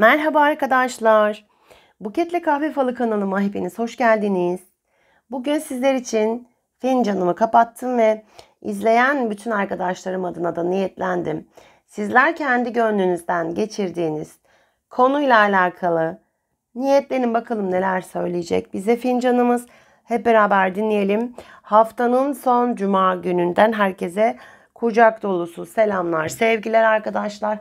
Merhaba arkadaşlar. Buketle Kahve Falı kanalıma hepiniz hoş geldiniz. Bugün sizler için fincanımı kapattım ve izleyen bütün arkadaşlarım adına da niyetlendim. Sizler kendi gönlünüzden geçirdiğiniz konuyla alakalı niyetlenin bakalım neler söyleyecek bize fincanımız. Hep beraber dinleyelim. Haftanın son cuma gününden herkese kucak dolusu selamlar, sevgiler arkadaşlar.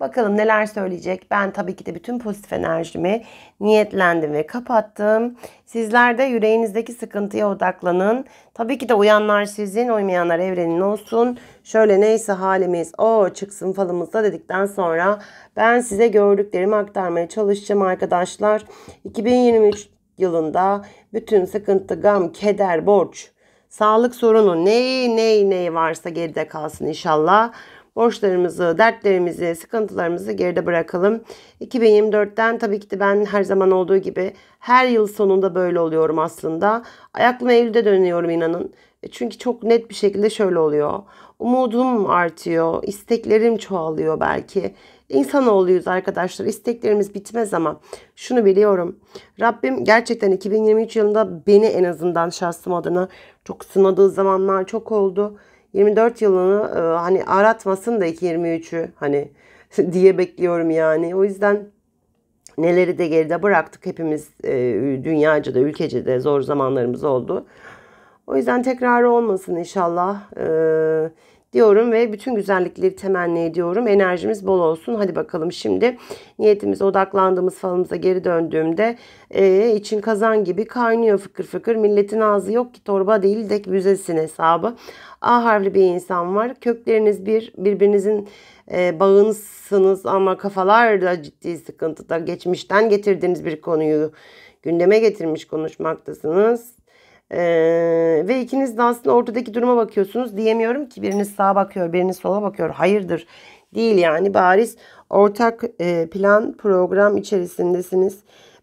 Bakalım neler söyleyecek. Ben tabii ki de bütün pozitif enerjimi niyetlendim ve kapattım. Sizler de yüreğinizdeki sıkıntıya odaklanın. Tabii ki de uyanlar sizin, uymayanlar evrenin olsun. Şöyle neyse halimiz o çıksın falımızda dedikten sonra ben size gördüklerimi aktarmaya çalışacağım arkadaşlar. 2023 yılında bütün sıkıntı, gam, keder, borç, sağlık sorunu ney ney ney varsa geride kalsın inşallah borçlarımızı, dertlerimizi, sıkıntılarımızı geride bırakalım. 2024'ten tabii ki de ben her zaman olduğu gibi her yıl sonunda böyle oluyorum aslında. Ayaklıma Eylül'de dönüyorum inanın. E, çünkü çok net bir şekilde şöyle oluyor. Umudum artıyor, isteklerim çoğalıyor belki. İnsanoğluyuz arkadaşlar. İsteklerimiz bitmez ama şunu biliyorum. Rabbim gerçekten 2023 yılında beni en azından şahsım adına çok sınadığı zamanlar çok oldu. 24 yılını e, hani aratmasın da 2023'ü hani diye bekliyorum yani. O yüzden neleri de geride bıraktık hepimiz e, dünyaca da ülkece de zor zamanlarımız oldu. O yüzden tekrar olmasın inşallah. E, diyorum ve bütün güzellikleri temenni ediyorum. Enerjimiz bol olsun. Hadi bakalım şimdi niyetimiz odaklandığımız falımıza geri döndüğümde e, için kazan gibi kaynıyor fıkır fıkır. Milletin ağzı yok ki torba değil de büzesin hesabı. A harfli bir insan var. Kökleriniz bir birbirinizin e, bağınızsınız ama kafalar da ciddi sıkıntıda. Geçmişten getirdiğiniz bir konuyu gündeme getirmiş konuşmaktasınız. Ee, ve ikiniz de aslında ortadaki duruma bakıyorsunuz diyemiyorum ki biriniz sağa bakıyor biriniz sola bakıyor hayırdır değil yani bariz ortak e, plan program içerisindesiniz.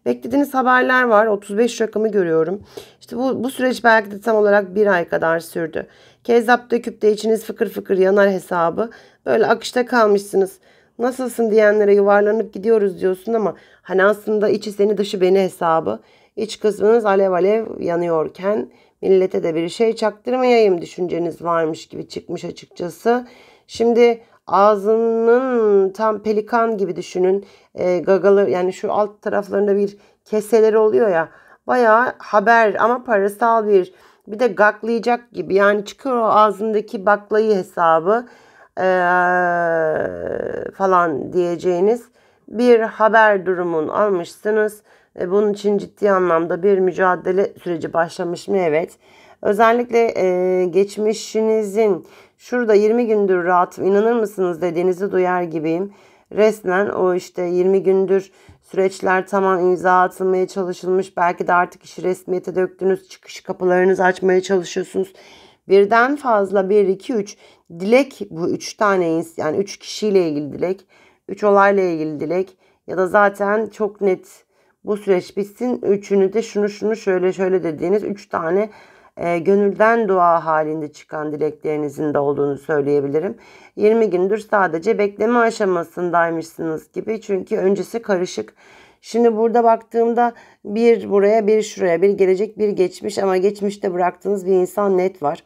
Beklediğiniz haberler var 35 rakamı görüyorum İşte bu, bu süreç belki de tam olarak bir ay kadar sürdü. Kezzap döküp de içiniz fıkır fıkır yanar hesabı böyle akışta kalmışsınız nasılsın diyenlere yuvarlanıp gidiyoruz diyorsun ama hani aslında içi seni dışı beni hesabı. İç kısmınız alev alev yanıyorken millete de bir şey çaktırmayayım düşünceniz varmış gibi çıkmış açıkçası. Şimdi ağzının tam pelikan gibi düşünün. E, gagalı yani şu alt taraflarında bir keseler oluyor ya. Bayağı haber ama parasal bir bir de gaklayacak gibi yani çıkıyor o ağzındaki baklayı hesabı e, falan diyeceğiniz bir haber durumun almışsınız. E, bunun için ciddi anlamda bir mücadele süreci başlamış mı? Evet. Özellikle e, geçmişinizin şurada 20 gündür rahat. inanır mısınız dediğinizi duyar gibiyim. Resmen o işte 20 gündür süreçler tamam imza atılmaya çalışılmış. Belki de artık işi resmiyete döktünüz. Çıkış kapılarınızı açmaya çalışıyorsunuz. Birden fazla 1, 2, 3 dilek bu 3 tane yani 3 kişiyle ilgili dilek. 3 olayla ilgili dilek ya da zaten çok net bu süreç bitsin. Üçünü de şunu şunu şöyle şöyle dediğiniz üç tane e, gönülden dua halinde çıkan dileklerinizin de olduğunu söyleyebilirim. 20 gündür sadece bekleme aşamasındaymışsınız gibi çünkü öncesi karışık. Şimdi burada baktığımda bir buraya bir şuraya bir gelecek bir geçmiş ama geçmişte bıraktığınız bir insan net var.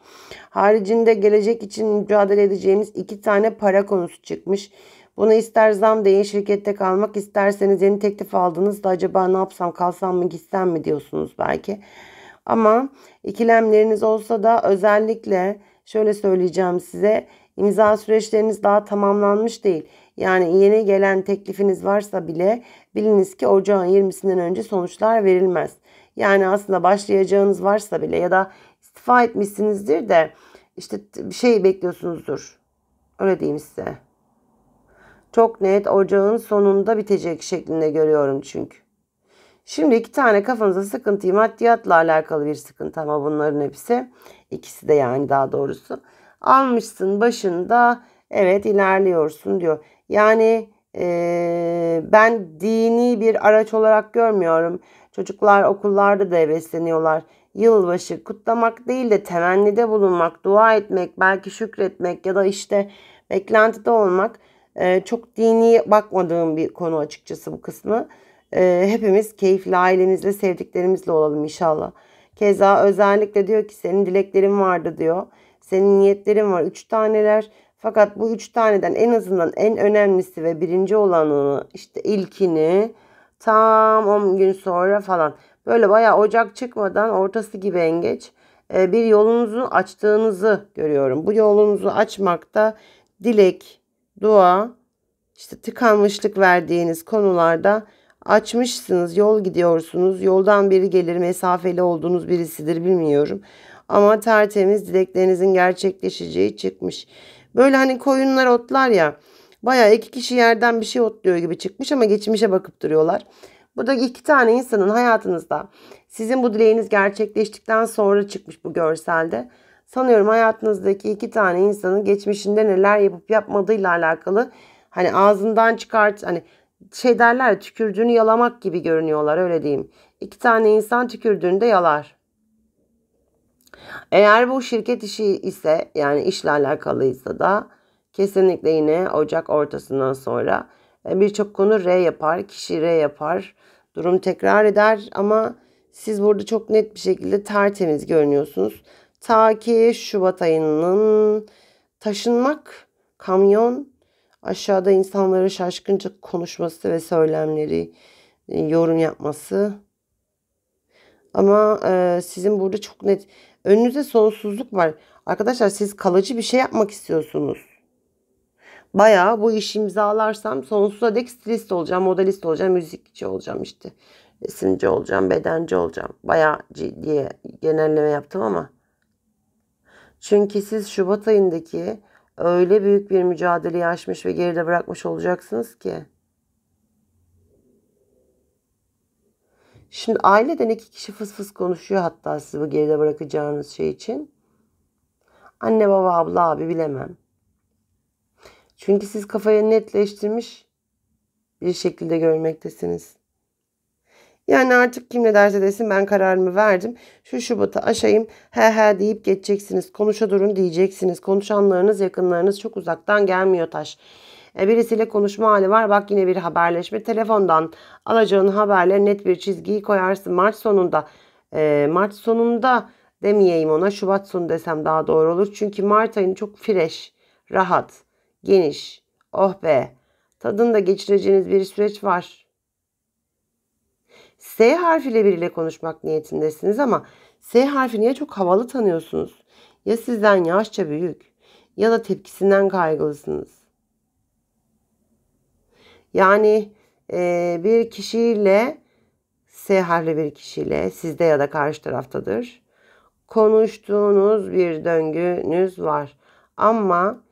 Haricinde gelecek için mücadele edeceğiniz iki tane para konusu çıkmış. Bunu ister zam deyin şirkette kalmak isterseniz yeni teklif aldığınızda acaba ne yapsam kalsam mı gitsem mi diyorsunuz belki. Ama ikilemleriniz olsa da özellikle şöyle söyleyeceğim size imza süreçleriniz daha tamamlanmış değil. Yani yeni gelen teklifiniz varsa bile biliniz ki ocağın 20'sinden önce sonuçlar verilmez. Yani aslında başlayacağınız varsa bile ya da istifa etmişsinizdir de işte bir şey bekliyorsunuzdur. Öyle diyeyim size. Çok net ocağın sonunda bitecek şeklinde görüyorum çünkü. Şimdi iki tane kafanıza sıkıntıyı maddiyatla alakalı bir sıkıntı ama bunların hepsi ikisi de yani daha doğrusu. Almışsın başında evet ilerliyorsun diyor. Yani e, ben dini bir araç olarak görmüyorum. Çocuklar okullarda da hevesleniyorlar. Yılbaşı kutlamak değil de temennide bulunmak, dua etmek, belki şükretmek ya da işte beklentide olmak ee, çok dini bakmadığım bir konu açıkçası bu kısmı. Ee, hepimiz keyifli ailemizle, sevdiklerimizle olalım inşallah. Keza özellikle diyor ki senin dileklerin vardı diyor. Senin niyetlerin var. Üç taneler. Fakat bu üç taneden en azından en önemlisi ve birinci olanını işte ilkini tam 10 gün sonra falan. Böyle bayağı ocak çıkmadan ortası gibi en geç e, bir yolunuzu açtığınızı görüyorum. Bu yolunuzu açmakta dilek, dua, işte tıkanmışlık verdiğiniz konularda açmışsınız, yol gidiyorsunuz. Yoldan biri gelir, mesafeli olduğunuz birisidir bilmiyorum. Ama tertemiz dileklerinizin gerçekleşeceği çıkmış. Böyle hani koyunlar otlar ya. Bayağı iki kişi yerden bir şey otluyor gibi çıkmış ama geçmişe bakıp duruyorlar. Burada iki tane insanın hayatınızda sizin bu dileğiniz gerçekleştikten sonra çıkmış bu görselde. Sanıyorum hayatınızdaki iki tane insanın geçmişinde neler yapıp yapmadığıyla alakalı hani ağzından çıkart hani şey derler tükürdüğünü yalamak gibi görünüyorlar öyle diyeyim. İki tane insan tükürdüğünde yalar. Eğer bu şirket işi ise yani işle alakalıysa da kesinlikle yine Ocak ortasından sonra e, birçok konu R yapar, kişi R yapar. Durum tekrar eder ama siz burada çok net bir şekilde tertemiz görünüyorsunuz. Ta ki Şubat ayının taşınmak, kamyon, aşağıda insanları şaşkınca konuşması ve söylemleri, e, yorum yapması. Ama e, sizin burada çok net önünüzde sonsuzluk var. Arkadaşlar siz kalıcı bir şey yapmak istiyorsunuz. Baya bu işi imzalarsam sonsuza dek stilist olacağım, modelist olacağım, müzikçi olacağım işte. Resimci olacağım, bedenci olacağım. Baya ciddiye genelleme yaptım ama çünkü siz Şubat ayındaki öyle büyük bir mücadele yaşmış ve geride bırakmış olacaksınız ki. Şimdi aileden iki kişi fıs fıs konuşuyor hatta sizi bu geride bırakacağınız şey için. Anne baba abla abi bilemem. Çünkü siz kafaya netleştirmiş bir şekilde görmektesiniz. Yani artık kim ne derse desin ben kararımı verdim. Şu Şubat'ı aşayım he he deyip geçeceksiniz. Konuşa durun diyeceksiniz. Konuşanlarınız yakınlarınız çok uzaktan gelmiyor taş. E, birisiyle konuşma hali var bak yine bir haberleşme. Telefondan alacağın haberle net bir çizgiyi koyarsın. Mart sonunda e, Mart sonunda demeyeyim ona Şubat sonu desem daha doğru olur. Çünkü Mart ayını çok fresh, rahat, geniş, oh be tadında geçireceğiniz bir süreç var. S harfiyle biriyle konuşmak niyetindesiniz ama S harfini ya çok havalı tanıyorsunuz ya sizden yaşça büyük ya da tepkisinden kaygılısınız. Yani e, bir kişiyle S harfli bir kişiyle sizde ya da karşı taraftadır. Konuştuğunuz bir döngünüz var. Ama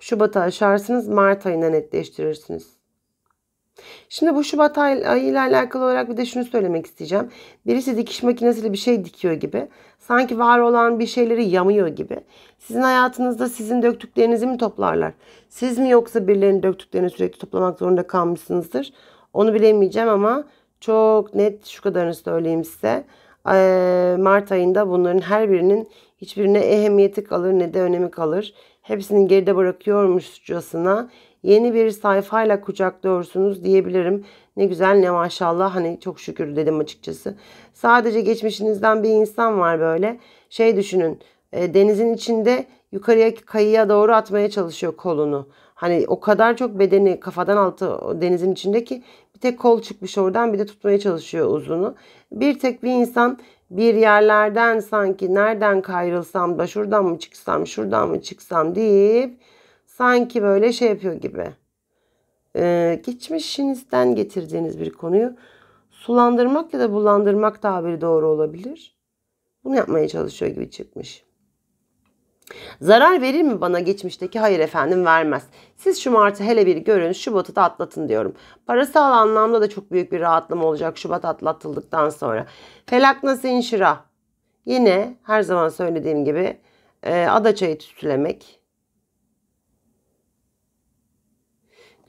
Şubat'a aşarsınız, Mart ayına netleştirirsiniz. Şimdi bu Şubat ayı ile alakalı olarak bir de şunu söylemek isteyeceğim. Birisi dikiş makinesiyle bir şey dikiyor gibi. Sanki var olan bir şeyleri yamıyor gibi. Sizin hayatınızda sizin döktüklerinizi mi toplarlar? Siz mi yoksa birilerinin döktüklerini sürekli toplamak zorunda kalmışsınızdır? Onu bilemeyeceğim ama çok net şu kadarını söyleyeyim size. Ee, Mart ayında bunların her birinin hiçbirine ehemmiyeti kalır ne de önemi kalır. Hepsini geride bırakıyormuşçasına yeni bir sayfayla kucaklıyorsunuz diyebilirim. Ne güzel ne maşallah hani çok şükür dedim açıkçası. Sadece geçmişinizden bir insan var böyle. Şey düşünün e, denizin içinde yukarıya kayıya doğru atmaya çalışıyor kolunu. Hani o kadar çok bedeni kafadan altı denizin içinde ki bir tek kol çıkmış oradan bir de tutmaya çalışıyor uzunu. Bir tek bir insan bir yerlerden sanki nereden kayrılsam da şuradan mı çıksam şuradan mı çıksam deyip sanki böyle şey yapıyor gibi. Ee, geçmişinizden getirdiğiniz bir konuyu sulandırmak ya da bulandırmak tabiri doğru olabilir. Bunu yapmaya çalışıyor gibi çıkmış. Zarar verir mi bana geçmişteki? Hayır efendim vermez. Siz şu Mart'ı hele bir görün, Şubat'ı da atlatın diyorum. Parasal anlamda da çok büyük bir rahatlama olacak Şubat atlatıldıktan sonra. Felak nasıl inşira? Yine her zaman söylediğim gibi e, adaçayı tütülemek.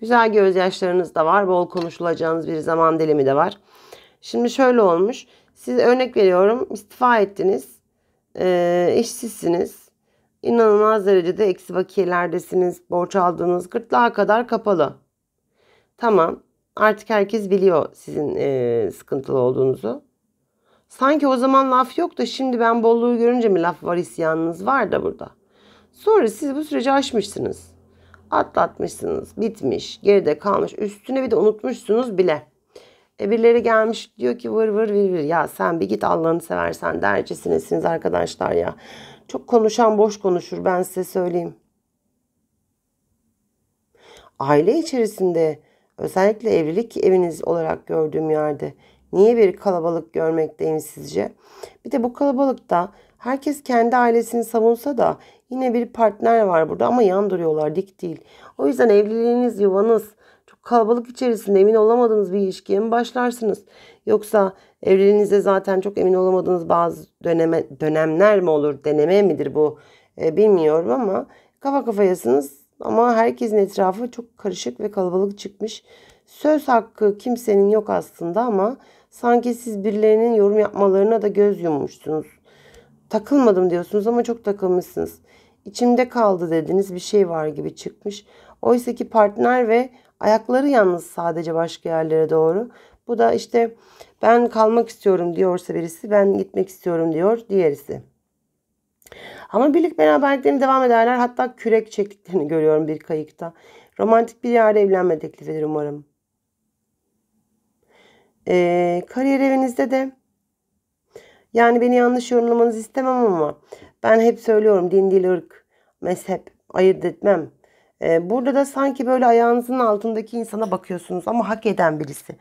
Güzel gözyaşlarınız da var. Bol konuşulacağınız bir zaman dilimi de var. Şimdi şöyle olmuş. Siz örnek veriyorum istifa ettiniz. E, işsizsiniz. İnanılmaz derecede eksi bakiyelerdesiniz. Borç aldığınız gırtlağa kadar kapalı. Tamam. Artık herkes biliyor sizin e, sıkıntılı olduğunuzu. Sanki o zaman laf yok da şimdi ben bolluğu görünce mi laf var isyanınız var da burada. Sonra siz bu süreci aşmışsınız atlatmışsınız. Bitmiş, geride kalmış. Üstüne bir de unutmuşsunuz bile. E birileri gelmiş diyor ki vır vır vır vır ya sen bir git Allah'ını seversen dercesinizsiniz arkadaşlar ya. Çok konuşan boş konuşur ben size söyleyeyim. Aile içerisinde özellikle evlilik eviniz olarak gördüğüm yerde niye bir kalabalık görmekteyim sizce? Bir de bu kalabalıkta Herkes kendi ailesini savunsa da yine bir partner var burada ama yan duruyorlar dik değil. O yüzden evliliğiniz, yuvanız çok kalabalık içerisinde emin olamadığınız bir ilişkiye mi başlarsınız? Yoksa evliliğinizde zaten çok emin olamadığınız bazı döneme, dönemler mi olur, deneme midir bu e, bilmiyorum ama kafa kafayasınız ama herkesin etrafı çok karışık ve kalabalık çıkmış. Söz hakkı kimsenin yok aslında ama sanki siz birilerinin yorum yapmalarına da göz yummuşsunuz takılmadım diyorsunuz ama çok takılmışsınız. İçimde kaldı dediniz bir şey var gibi çıkmış. Oysa ki partner ve ayakları yalnız sadece başka yerlere doğru. Bu da işte ben kalmak istiyorum diyorsa birisi ben gitmek istiyorum diyor diğerisi. Ama birlik beraberliklerine devam ederler. Hatta kürek çektiklerini görüyorum bir kayıkta. Romantik bir yerde evlenme teklif eder umarım. Ee, kariyer evinizde de yani beni yanlış yorumlamanızı istemem ama ben hep söylüyorum din, dil, ırk, mezhep ayırt etmem. Ee, burada da sanki böyle ayağınızın altındaki insana bakıyorsunuz ama hak eden birisi.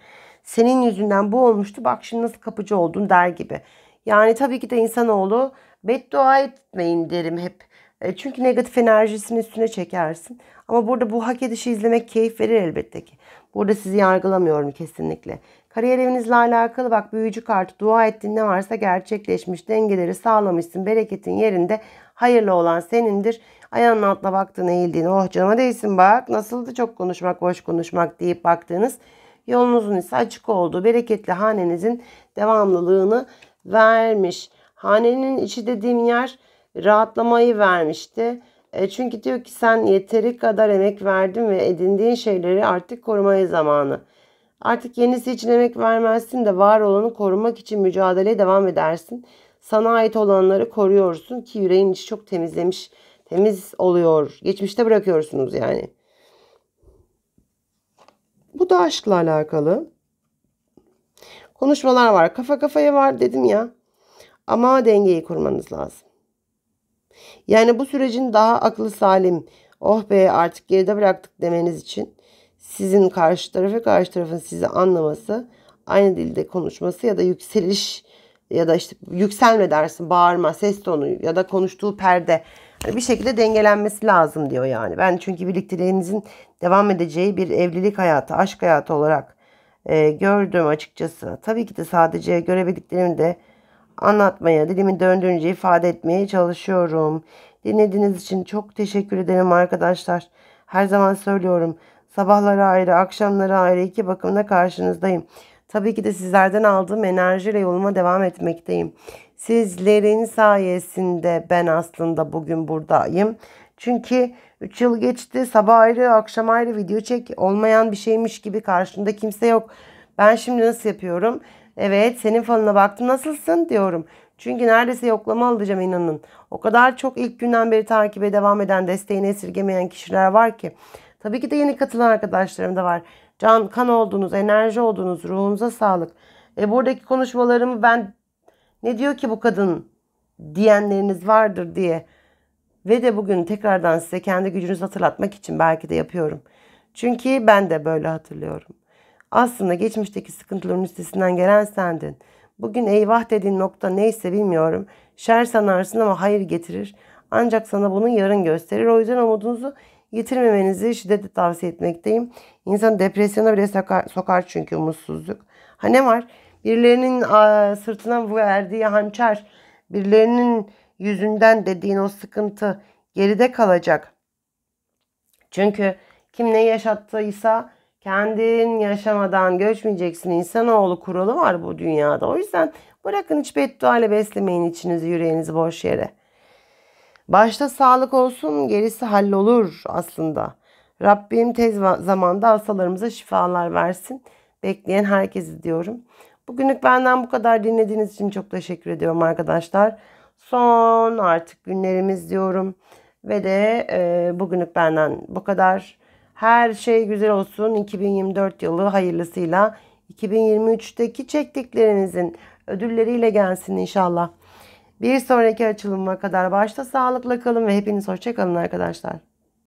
Senin yüzünden bu olmuştu bak şimdi nasıl kapıcı oldun der gibi. Yani tabii ki de insanoğlu beddua etmeyin derim hep. E, çünkü negatif enerjisini üstüne çekersin. Ama burada bu hak edişi izlemek keyif verir elbette ki. Burada sizi yargılamıyorum kesinlikle. Kariyer evinizle alakalı bak büyücü kartı dua ettin ne varsa gerçekleşmiş dengeleri sağlamışsın bereketin yerinde hayırlı olan senindir. Ayağının altına baktın eğildiğini oh canıma değsin bak nasıldı çok konuşmak boş konuşmak deyip baktığınız yolunuzun ise açık olduğu bereketli hanenizin devamlılığını vermiş. Hanenin içi dediğim yer rahatlamayı vermişti. E, çünkü diyor ki sen yeteri kadar emek verdin ve edindiğin şeyleri artık korumaya zamanı. Artık yenisi için emek vermezsin de var olanı korumak için mücadeleye devam edersin. Sana ait olanları koruyorsun ki yüreğin içi çok temizlemiş. Temiz oluyor. Geçmişte bırakıyorsunuz yani. Bu da aşkla alakalı. Konuşmalar var. Kafa kafaya var dedim ya. Ama dengeyi kurmanız lazım. Yani bu sürecin daha aklı salim, oh be artık geride bıraktık demeniz için sizin karşı tarafı, karşı tarafın sizi anlaması, aynı dilde konuşması ya da yükseliş ya da işte yükselme dersin, bağırma, ses tonu ya da konuştuğu perde hani bir şekilde dengelenmesi lazım diyor yani. Ben çünkü birlikteliğinizin devam edeceği bir evlilik hayatı, aşk hayatı olarak e, gördüm açıkçası. Tabii ki de sadece görebildiklerimi de anlatmaya, dilimi döndüğünce ifade etmeye çalışıyorum. Dinlediğiniz için çok teşekkür ederim arkadaşlar. Her zaman söylüyorum. Sabahları ayrı, akşamları ayrı iki bakımda karşınızdayım. Tabii ki de sizlerden aldığım enerjiyle yoluma devam etmekteyim. Sizlerin sayesinde ben aslında bugün buradayım. Çünkü 3 yıl geçti sabah ayrı akşam ayrı video çek olmayan bir şeymiş gibi karşında kimse yok. Ben şimdi nasıl yapıyorum? Evet senin falına baktım nasılsın diyorum. Çünkü neredeyse yoklama alacağım inanın. O kadar çok ilk günden beri takibe devam eden desteğini esirgemeyen kişiler var ki. Tabii ki de yeni katılan arkadaşlarım da var. Can, kan olduğunuz, enerji olduğunuz, ruhunuza sağlık. E buradaki konuşmalarımı ben ne diyor ki bu kadın diyenleriniz vardır diye ve de bugün tekrardan size kendi gücünüzü hatırlatmak için belki de yapıyorum. Çünkü ben de böyle hatırlıyorum. Aslında geçmişteki sıkıntıların üstesinden gelen sendin. Bugün eyvah dediğin nokta neyse bilmiyorum. Şer sanarsın ama hayır getirir. Ancak sana bunu yarın gösterir. O yüzden umudunuzu yitirmemenizi şiddetle tavsiye etmekteyim. İnsan depresyona bile sokar, sokar çünkü umutsuzluk. Ha ne var? Birilerinin a, sırtına verdiği hançer, birilerinin yüzünden dediğin o sıkıntı geride kalacak. Çünkü kim ne yaşattıysa kendin yaşamadan göçmeyeceksin. İnsanoğlu kuralı var bu dünyada. O yüzden bırakın hiç beddua ile beslemeyin içinizi, yüreğinizi boş yere. Başta sağlık olsun gerisi hallolur aslında. Rabbim tez zamanda hastalarımıza şifalar versin. Bekleyen herkesi diyorum. Bugünlük benden bu kadar dinlediğiniz için çok teşekkür ediyorum arkadaşlar. Son artık günlerimiz diyorum. Ve de e, bugünlük benden bu kadar. Her şey güzel olsun. 2024 yılı hayırlısıyla 2023'teki çektiklerinizin ödülleriyle gelsin inşallah. Bir sonraki açılıma kadar başta sağlıkla kalın ve hepiniz hoşçakalın arkadaşlar.